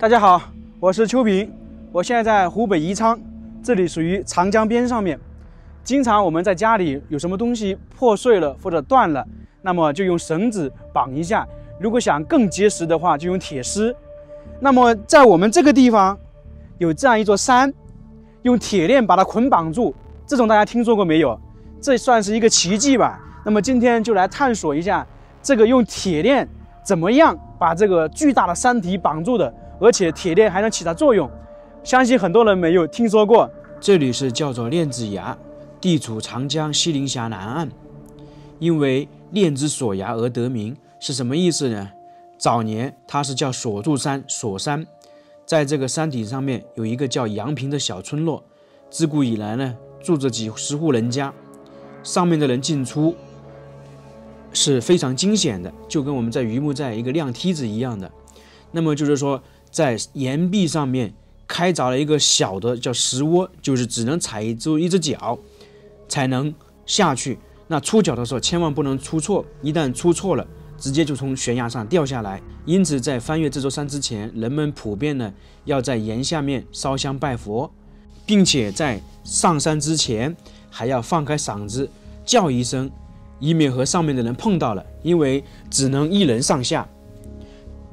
大家好，我是秋平，我现在在湖北宜昌，这里属于长江边上面。经常我们在家里有什么东西破碎了或者断了，那么就用绳子绑一下。如果想更结实的话，就用铁丝。那么在我们这个地方，有这样一座山，用铁链把它捆绑住，这种大家听说过没有？这算是一个奇迹吧。那么今天就来探索一下，这个用铁链怎么样把这个巨大的山体绑住的。而且铁链还能起啥作用？相信很多人没有听说过。这里是叫做链子崖，地处长江西陵峡南岸，因为链子锁崖而得名，是什么意思呢？早年它是叫锁柱山、锁山，在这个山顶上面有一个叫杨平的小村落，自古以来呢住着几十户人家，上面的人进出是非常惊险的，就跟我们在榆木寨一个晾梯子一样的。那么就是说。在岩壁上面开凿了一个小的叫石窝，就是只能踩住一只脚才能下去。那出脚的时候千万不能出错，一旦出错了，直接就从悬崖上掉下来。因此，在翻越这座山之前，人们普遍呢要在岩下面烧香拜佛，并且在上山之前还要放开嗓子叫一声，以免和上面的人碰到了，因为只能一人上下。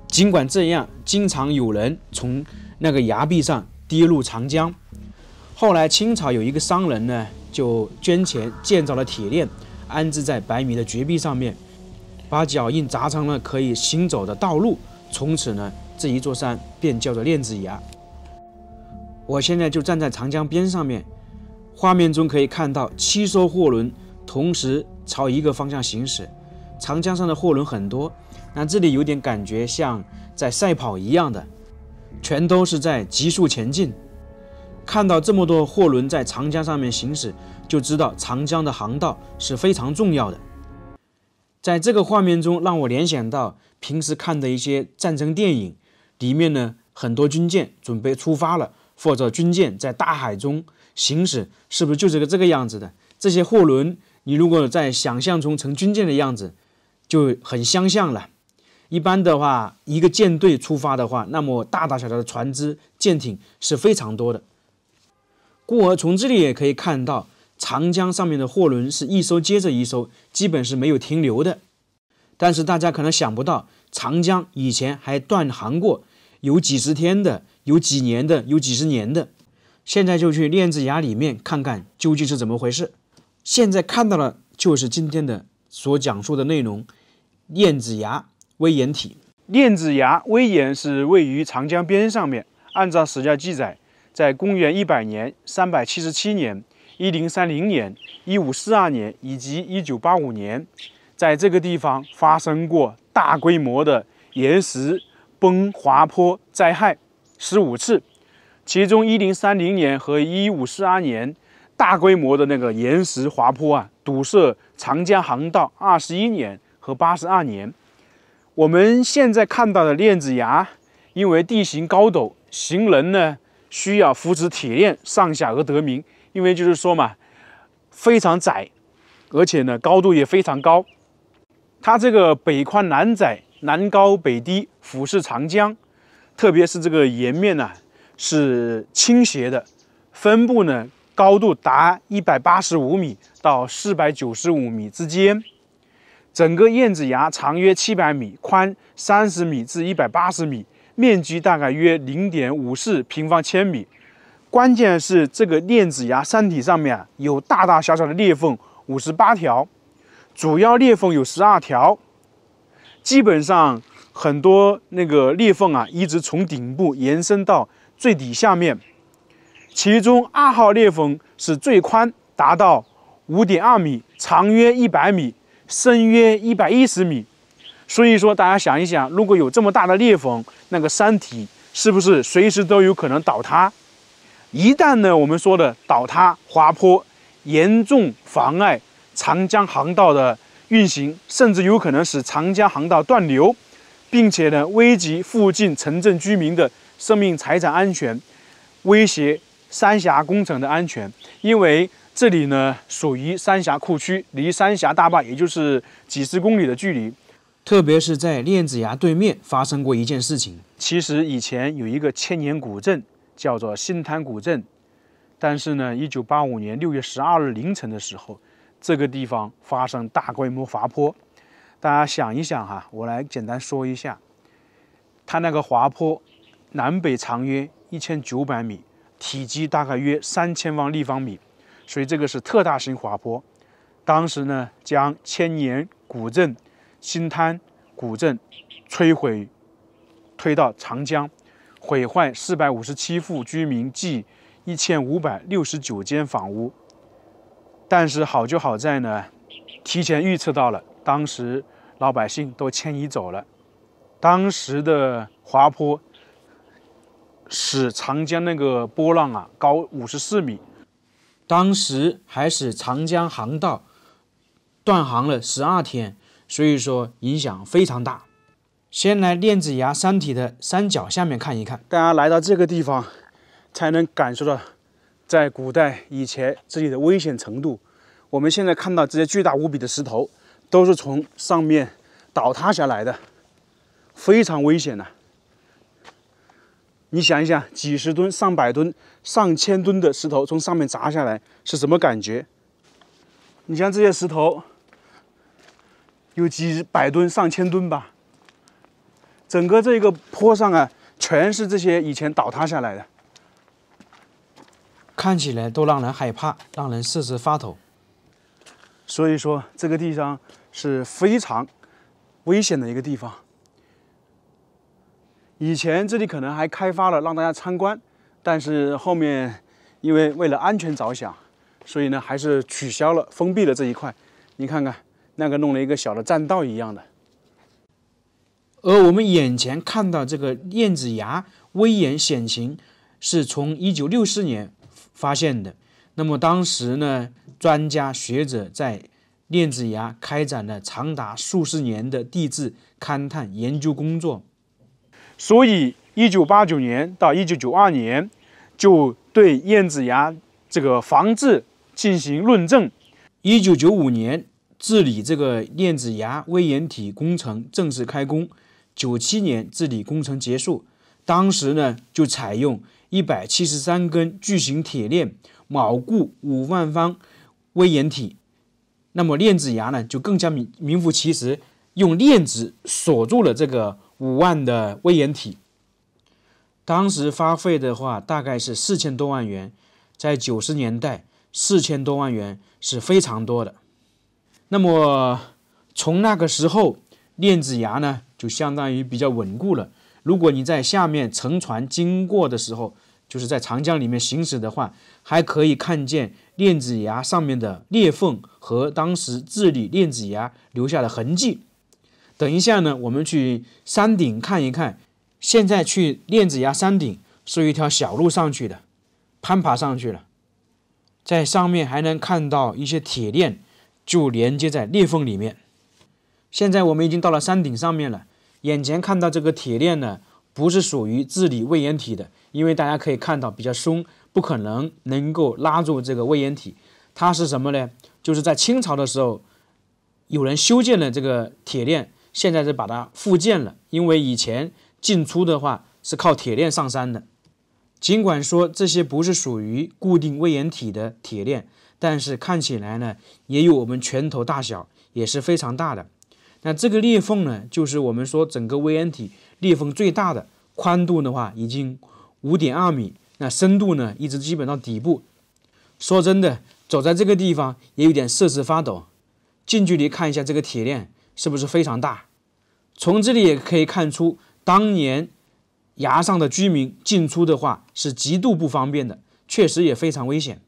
尽管这样，经常有人从那个崖壁上跌入长江。后来，清朝有一个商人呢，就捐钱建造了铁链，安置在百米的绝壁上面，把脚印砸成了可以行走的道路。从此呢，这一座山便叫做链子崖。我现在就站在长江边上面，画面中可以看到七艘货轮同时朝一个方向行驶。长江上的货轮很多。那这里有点感觉像在赛跑一样的，全都是在急速前进。看到这么多货轮在长江上面行驶，就知道长江的航道是非常重要的。在这个画面中，让我联想到平时看的一些战争电影，里面呢很多军舰准备出发了，或者军舰在大海中行驶，是不是就是个这个样子的？这些货轮，你如果在想象中成军舰的样子，就很相像了。一般的话，一个舰队出发的话，那么大大小小的船只、舰艇是非常多的。故而从这里也可以看到，长江上面的货轮是一艘接着一艘，基本是没有停留的。但是大家可能想不到，长江以前还断航过，有几十天的，有几年的，有几十年的。现在就去链子崖里面看看究竟是怎么回事。现在看到了，就是今天的所讲述的内容，燕子崖。危岩体，链子崖危岩是位于长江边上面。按照史料记载，在公元一百年、三百七十七年、一零三零年、一五四二年以及一九八五年，在这个地方发生过大规模的岩石崩滑坡灾害十五次，其中一零三零年和一五四二年大规模的那个岩石滑坡啊，堵塞长江航道二十一年和八十二年。我们现在看到的链子崖，因为地形高陡，行人呢需要扶持铁链上下而得名。因为就是说嘛，非常窄，而且呢高度也非常高。它这个北宽南窄，南高北低，俯视长江，特别是这个岩面呢是倾斜的，分布呢高度达一百八十五米到四百九十五米之间。整个燕子崖长约七百米，宽三十米至一百八十米，面积大概约零点五四平方千米。关键是这个燕子崖山体上面有大大小小的裂缝五十八条，主要裂缝有十二条，基本上很多那个裂缝啊，一直从顶部延伸到最底下面。其中二号裂缝是最宽，达到五点二米，长约一百米。深约一百一十米，所以说大家想一想，如果有这么大的裂缝，那个山体是不是随时都有可能倒塌？一旦呢，我们说的倒塌、滑坡，严重妨碍长江航道的运行，甚至有可能使长江航道断流，并且呢，危及附近城镇居民的生命财产安全，威胁三峡工程的安全，因为。这里呢属于三峡库区，离三峡大坝也就是几十公里的距离。特别是在链子崖对面发生过一件事情。其实以前有一个千年古镇叫做新滩古镇，但是呢，一九八五年六月十二日凌晨的时候，这个地方发生大规模滑坡。大家想一想哈，我来简单说一下，它那个滑坡南北长约一千九百米，体积大概约三千万立方米。所以这个是特大型滑坡，当时呢将千年古镇新滩古镇摧毁，推到长江，毁坏四百五十七户居民计一千五百六十九间房屋。但是好就好在呢，提前预测到了，当时老百姓都迁移走了，当时的滑坡使长江那个波浪啊高五十四米。当时还使长江航道断航了十二天，所以说影响非常大。先来链子崖山体的山脚下面看一看，大家来到这个地方才能感受到在古代以前这里的危险程度。我们现在看到这些巨大无比的石头，都是从上面倒塌下来的，非常危险的。你想一想，几十吨、上百吨、上千吨的石头从上面砸下来是什么感觉？你像这些石头，有几百吨、上千吨吧。整个这个坡上啊，全是这些以前倒塌下来的，看起来都让人害怕，让人瑟瑟发抖。所以说，这个地方是非常危险的一个地方。以前这里可能还开发了，让大家参观，但是后面因为为了安全着想，所以呢还是取消了，封闭了这一块。你看看那个弄了一个小的栈道一样的。而我们眼前看到这个燕子崖危岩险情，是从1964年发现的。那么当时呢，专家学者在燕子崖开展了长达数十年的地质勘探研究工作。所以，一九八九年到一九九二年，就对燕子崖这个防治进行论证。一九九五年，治理这个燕子崖危岩体工程正式开工。九七年，治理工程结束。当时呢，就采用一百七十三根巨型铁链锚固五万方危岩体。那么，链子崖呢，就更加名名副其实，用链子锁住了这个。五万的危岩体，当时花费的话大概是四千多万元，在九十年代，四千多万元是非常多的。那么从那个时候，链子崖呢就相当于比较稳固了。如果你在下面乘船经过的时候，就是在长江里面行驶的话，还可以看见链子崖上面的裂缝和当时治理链子崖留下的痕迹。等一下呢，我们去山顶看一看。现在去链子崖山顶是一条小路上去的，攀爬上去了，在上面还能看到一些铁链，就连接在裂缝里面。现在我们已经到了山顶上面了，眼前看到这个铁链呢，不是属于治理胃炎体的，因为大家可以看到比较松，不可能能够拉住这个胃炎体。它是什么呢？就是在清朝的时候，有人修建了这个铁链。现在是把它复建了，因为以前进出的话是靠铁链上山的。尽管说这些不是属于固定位岩体的铁链，但是看起来呢也有我们拳头大小，也是非常大的。那这个裂缝呢，就是我们说整个围岩体裂缝最大的宽度的话，已经五点二米，那深度呢一直基本到底部。说真的，走在这个地方也有点瑟瑟发抖。近距离看一下这个铁链，是不是非常大？从这里也可以看出，当年崖上的居民进出的话是极度不方便的，确实也非常危险。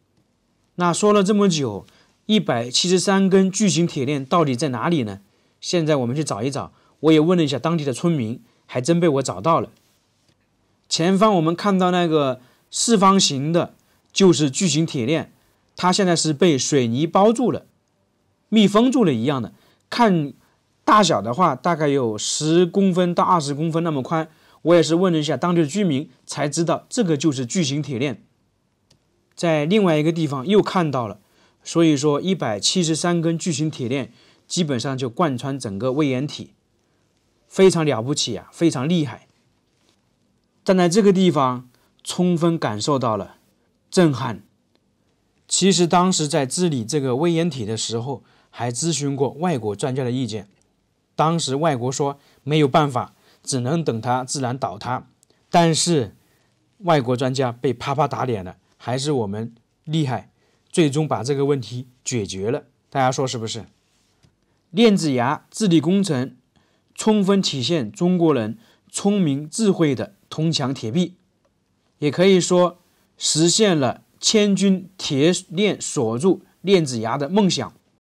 那说了这么久，一百七十三根巨型铁链到底在哪里呢？现在我们去找一找。我也问了一下当地的村民，还真被我找到了。前方我们看到那个四方形的，就是巨型铁链，它现在是被水泥包住了，密封住了一样的。看。大小的话，大概有十公分到二十公分那么宽。我也是问了一下当地的居民，才知道这个就是巨型铁链。在另外一个地方又看到了，所以说一百七十三根巨型铁链基本上就贯穿整个危岩体，非常了不起啊，非常厉害。站在这个地方，充分感受到了震撼。其实当时在治理这个危岩体的时候，还咨询过外国专家的意见。当时外国说没有办法，只能等它自然倒塌。但是外国专家被啪啪打脸了，还是我们厉害，最终把这个问题解决了。大家说是不是？链子牙治理工程充分体现中国人聪明智慧的铜墙铁壁，也可以说实现了千军铁链锁住链子牙的梦想。